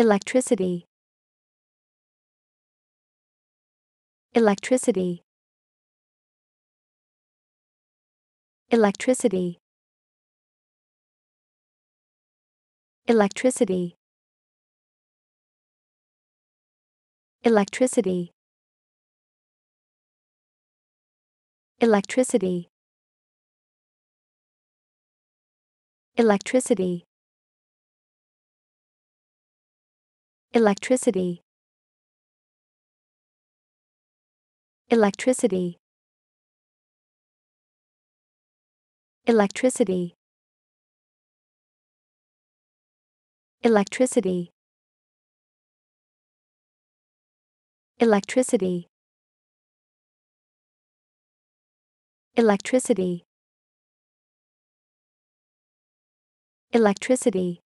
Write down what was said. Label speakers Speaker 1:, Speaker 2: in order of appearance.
Speaker 1: electricity electricity electricity electricity electricity electricity electricity electricity electricity electricity electricity electricity electricity electricity